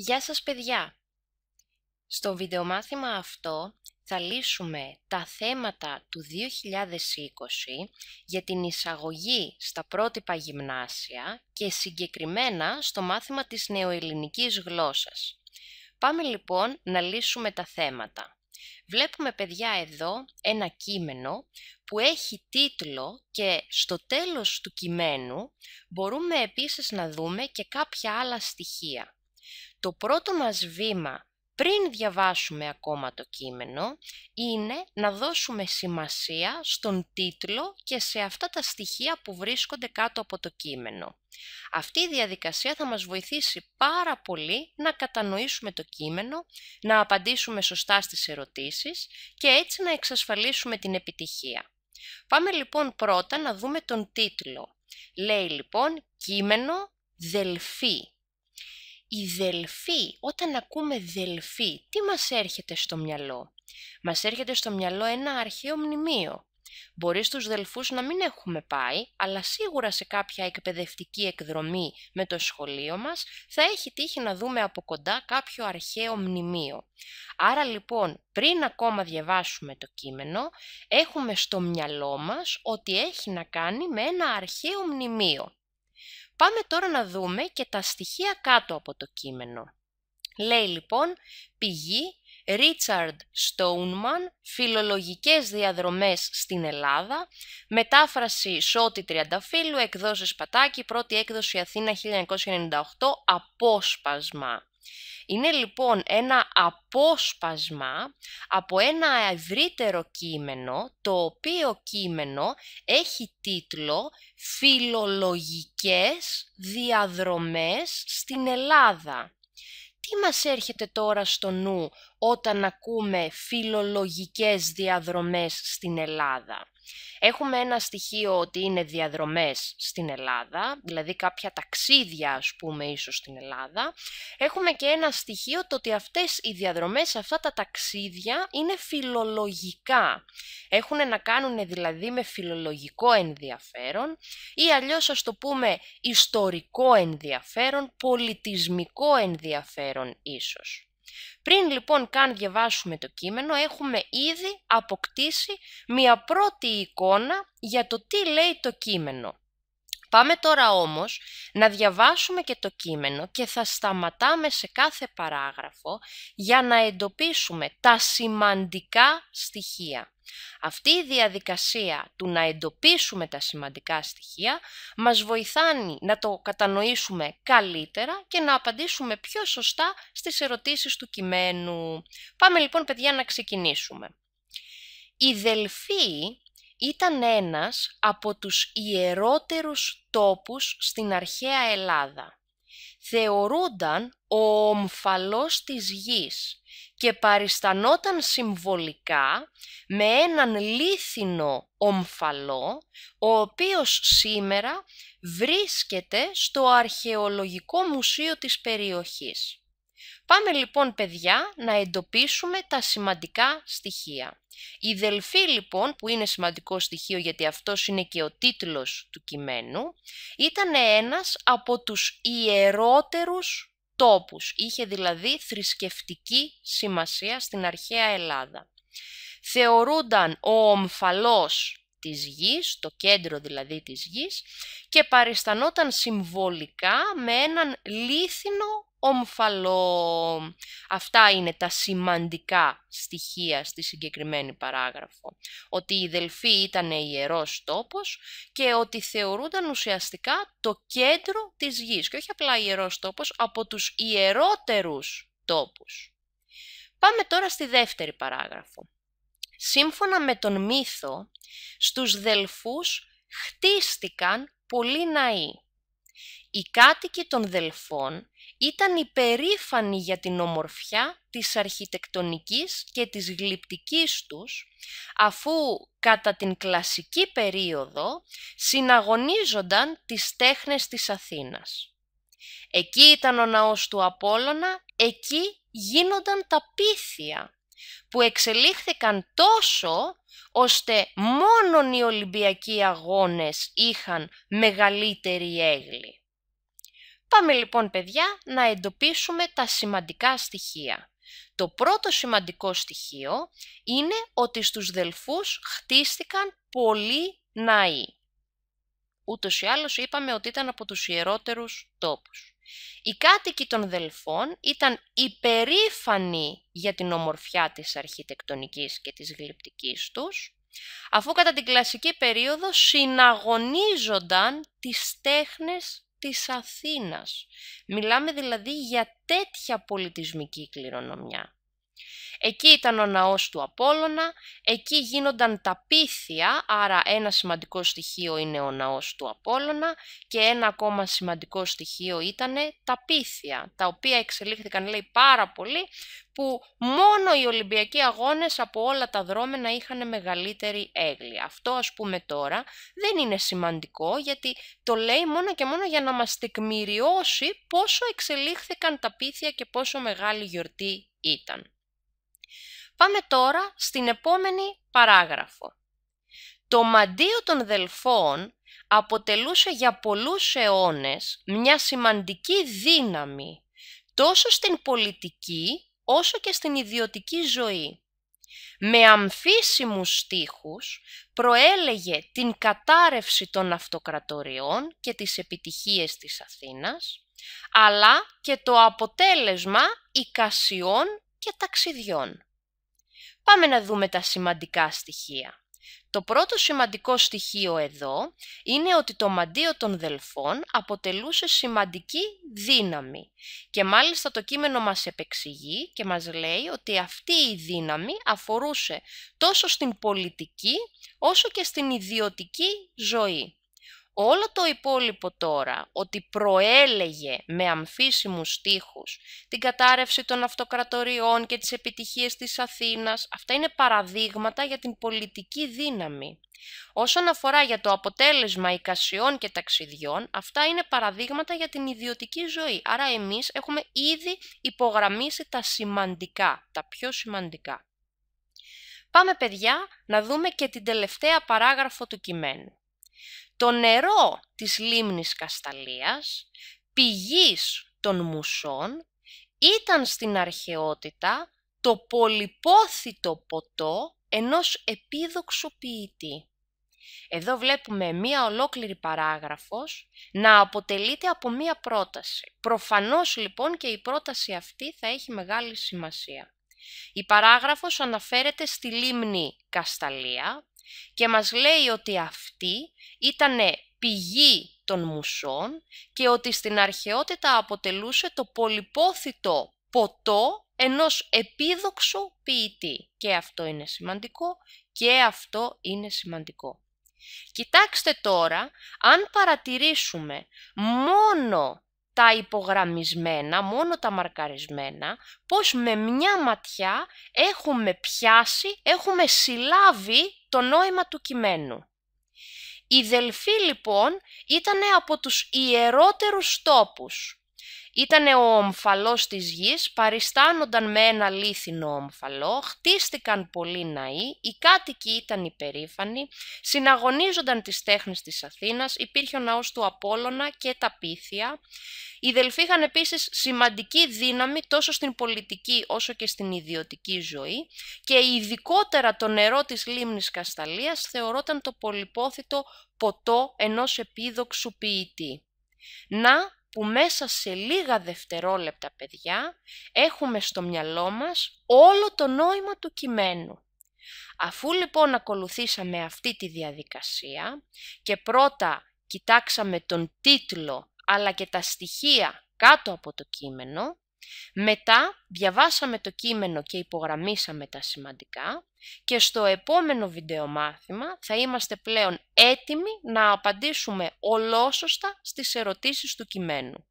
Γεια σας παιδιά! Στο βιντεομάθημα αυτό θα λύσουμε τα θέματα του 2020 για την εισαγωγή στα πρότυπα γυμνάσια και συγκεκριμένα στο μάθημα της νεοελληνικής γλώσσας. Πάμε λοιπόν να λύσουμε τα θέματα. Βλέπουμε παιδιά εδώ ένα κείμενο που έχει τίτλο και στο τέλος του κειμένου μπορούμε επίσης να δούμε και κάποια άλλα στοιχεία. Το πρώτο μας βήμα πριν διαβάσουμε ακόμα το κείμενο είναι να δώσουμε σημασία στον τίτλο και σε αυτά τα στοιχεία που βρίσκονται κάτω από το κείμενο. Αυτή η διαδικασία θα μας βοηθήσει πάρα πολύ να κατανοήσουμε το κείμενο, να απαντήσουμε σωστά στις ερωτήσεις και έτσι να εξασφαλίσουμε την επιτυχία. Πάμε λοιπόν πρώτα να δούμε τον τίτλο. Λέει λοιπόν κείμενο «Δελφή» η δελφή, όταν ακούμε δελφή, τι μας έρχεται στο μυαλό. Μας έρχεται στο μυαλό ένα αρχαίο μνημείο. Μπορεί στους δελφούς να μην έχουμε πάει, αλλά σίγουρα σε κάποια εκπαιδευτική εκδρομή με το σχολείο μας θα έχει τύχει να δούμε από κοντά κάποιο αρχαίο μνημείο. Άρα λοιπόν, πριν ακόμα διαβάσουμε το κείμενο, έχουμε στο μυαλό μας ότι έχει να κάνει με ένα αρχαίο μνημείο. Πάμε τώρα να δούμε και τα στοιχεία κάτω από το κείμενο. Λέει λοιπόν πηγή Richard Stoneman, φιλολογικές διαδρομές στην Ελλάδα, μετάφραση Σότη Τριανταφύλου, εκδόσεις Πατάκη, πρώτη έκδοση Αθήνα 1998, απόσπασμα. Είναι λοιπόν ένα απόσπασμα από ένα ευρύτερο κείμενο, το οποίο κείμενο έχει τίτλο «Φιλολογικές διαδρομές στην Ελλάδα». Τι μας έρχεται τώρα στο νου όταν ακούμε φιλολογικές διαδρομές στην Ελλάδα. Έχουμε ένα στοιχείο ότι είναι διαδρομές στην Ελλάδα, δηλαδή κάποια ταξίδια ας πούμε ίσως στην Ελλάδα. Έχουμε και ένα στοιχείο το ότι αυτές οι διαδρομές, αυτά τα ταξίδια είναι φιλολογικά. Έχουν να κάνουν δηλαδή με φιλολογικό ενδιαφέρον ή αλλιώς ας το πούμε ιστορικό ενδιαφέρον, πολιτισμικό ενδιαφέρον ίσως. Πριν λοιπόν καν διαβάσουμε το κείμενο, έχουμε ήδη αποκτήσει μία πρώτη εικόνα για το τι λέει το κείμενο. Πάμε τώρα όμως να διαβάσουμε και το κείμενο και θα σταματάμε σε κάθε παράγραφο για να εντοπίσουμε τα σημαντικά στοιχεία. Αυτή η διαδικασία του να εντοπίσουμε τα σημαντικά στοιχεία μας βοηθάνει να το κατανοήσουμε καλύτερα και να απαντήσουμε πιο σωστά στις ερωτήσεις του κειμένου. Πάμε λοιπόν παιδιά να ξεκινήσουμε. Η Δελφή ήταν ένας από τους ιερότερους τόπους στην αρχαία Ελλάδα θεωρούνταν ο ομφαλός της γης και παριστανόταν συμβολικά με έναν λίθινο ομφαλό, ο οποίος σήμερα βρίσκεται στο Αρχαιολογικό Μουσείο της περιοχής. Πάμε λοιπόν παιδιά να εντοπίσουμε τα σημαντικά στοιχεία. Η δελφή λοιπόν που είναι σημαντικό στοιχείο γιατί αυτός είναι και ο τίτλος του κειμένου ήταν ένας από τους ιερότερους τόπους. Είχε δηλαδή θρησκευτική σημασία στην αρχαία Ελλάδα. Θεωρούνταν ο ομφαλός της γης, το κέντρο δηλαδή της γης και παριστανόταν συμβολικά με έναν λίθινο ομφαλό. Αυτά είναι τα σημαντικά στοιχεία στη συγκεκριμένη παράγραφο. Ότι η Δελφή ήταν ιερός τόπος και ότι θεωρούνταν ουσιαστικά το κέντρο της γης και όχι απλά ιερός τόπος, από τους ιερότερους τόπους. Πάμε τώρα στη δεύτερη παράγραφο. Σύμφωνα με τον μύθο, στους Δελφούς χτίστηκαν πολλοί ναοί οι κάτοικοι των Δελφών ήταν υπερήφανοι για την ομορφιά της αρχιτεκτονικής και της γλυπτικής τους, αφού κατά την κλασική περίοδο συναγωνίζονταν τις τέχνες της Αθήνας. Εκεί ήταν ο ναός του Απόλλωνα, εκεί γίνονταν τα πίθια που εξελίχθηκαν τόσο ώστε μόνο οι Ολυμπιακοί αγώνες είχαν μεγαλύτερη έγλη. Πάμε λοιπόν παιδιά να εντοπίσουμε τα σημαντικά στοιχεία. Το πρώτο σημαντικό στοιχείο είναι ότι στους Δελφούς χτίστηκαν πολλοί ναοί. Ούτως ή άλλως είπαμε ότι ήταν από τους ιερότερους τόπους. Οι κάτοικοι των Δελφών ήταν υπερήφανοι για την ομορφιά της αρχιτεκτονικής και της γλυπτικής τους, αφού κατά την κλασική περίοδο συναγωνίζονταν τις τέχνες της Αθήνας. Μιλάμε δηλαδή για τέτοια πολιτισμική κληρονομιά. Εκεί ήταν ο ναός του Απόλλωνα, εκεί γίνονταν τα πίθια, άρα ένα σημαντικό στοιχείο είναι ο ναός του Απόλλωνα και ένα ακόμα σημαντικό στοιχείο ήταν τα πίθια, τα οποία εξελίχθηκαν λέει πάρα πολύ, που μόνο οι Ολυμπιακοί αγώνες από όλα τα δρόμενα είχαν μεγαλύτερη έγκλη. Αυτό ας πούμε τώρα δεν είναι σημαντικό γιατί το λέει μόνο και μόνο για να μας τεκμηριώσει πόσο εξελίχθηκαν τα πίθια και πόσο μεγάλη γιορτή ήταν. Πάμε τώρα στην επόμενη παράγραφο. Το μαντίο των Δελφών αποτελούσε για πολλούς αιώνες μια σημαντική δύναμη τόσο στην πολιτική όσο και στην ιδιωτική ζωή. Με αμφίσιμους στίχους προέλεγε την κατάρρευση των αυτοκρατοριών και τις επιτυχίες της Αθήνας, αλλά και το αποτέλεσμα οικασιών και ταξιδιών. Πάμε να δούμε τα σημαντικά στοιχεία. Το πρώτο σημαντικό στοιχείο εδώ είναι ότι το μαντίο των Δελφών αποτελούσε σημαντική δύναμη και μάλιστα το κείμενο μας επεξηγεί και μας λέει ότι αυτή η δύναμη αφορούσε τόσο στην πολιτική όσο και στην ιδιωτική ζωή. Όλο το υπόλοιπο τώρα ότι προέλεγε με αμφίσιμους στίχους την κατάρρευση των αυτοκρατοριών και τις επιτυχίες της Αθήνας, αυτά είναι παραδείγματα για την πολιτική δύναμη. Όσον αφορά για το αποτέλεσμα οικασιών και ταξιδιών, αυτά είναι παραδείγματα για την ιδιωτική ζωή. Άρα εμείς έχουμε ήδη υπογραμμίσει τα σημαντικά, τα πιο σημαντικά. Πάμε παιδιά να δούμε και την τελευταία παράγραφο του κειμένου το νερό της λίμνης Κασταλίας, πηγής των μουσών, ήταν στην αρχαιότητα το πολυπόθητο ποτό ενός επίδοξου ποιητή. Εδώ βλέπουμε μία ολόκληρη παράγραφος να αποτελείται από μία πρόταση. Προφανώς λοιπόν και η πρόταση αυτή θα έχει μεγάλη σημασία. Η παράγραφος αναφέρεται στη λίμνη Κασταλία και μας λέει ότι αυτή ήταν πηγή των μουσών και ότι στην αρχαιότητα αποτελούσε το πολυπόθητο ποτό ενός επίδοξου ποιητή. Και αυτό είναι σημαντικό και αυτό είναι σημαντικό. Κοιτάξτε τώρα, αν παρατηρήσουμε μόνο τα υπογραμμισμένα, μόνο τα μαρκαρισμένα, πως με μια ματιά έχουμε πιάσει, έχουμε συλλάβει το νόημα του κειμένου. Οι Δελφοί λοιπόν ήταν από τους ιερότερους τόπους ήταν ο ομφαλός της γης, παριστάνονταν με ένα λίθινο ομφαλό, χτίστηκαν πολλοί ναοί, οι κάτοικοι ήταν υπερήφανοι, συναγωνίζονταν τις τέχνες της Αθήνας, υπήρχε ο ναός του Απόλλωνα και τα Πύθια. Οι Δελφοί είχαν επίσης σημαντική δύναμη τόσο στην πολιτική όσο και στην ιδιωτική ζωή και ειδικότερα το νερό της λίμνης Κασταλίας θεωρόταν το πολυπόθητο ποτό ενός επίδοξου ποιητή. Να που μέσα σε λίγα δευτερόλεπτα, παιδιά, έχουμε στο μυαλό μας όλο το νόημα του κειμένου. Αφού λοιπόν ακολουθήσαμε αυτή τη διαδικασία και πρώτα κοιτάξαμε τον τίτλο αλλά και τα στοιχεία κάτω από το κείμενο, μετά διαβάσαμε το κείμενο και υπογραμμίσαμε τα σημαντικά και στο επόμενο βίντεο θα είμαστε πλέον έτοιμοι να απαντήσουμε ολόσωστα στις ερωτήσεις του κειμένου.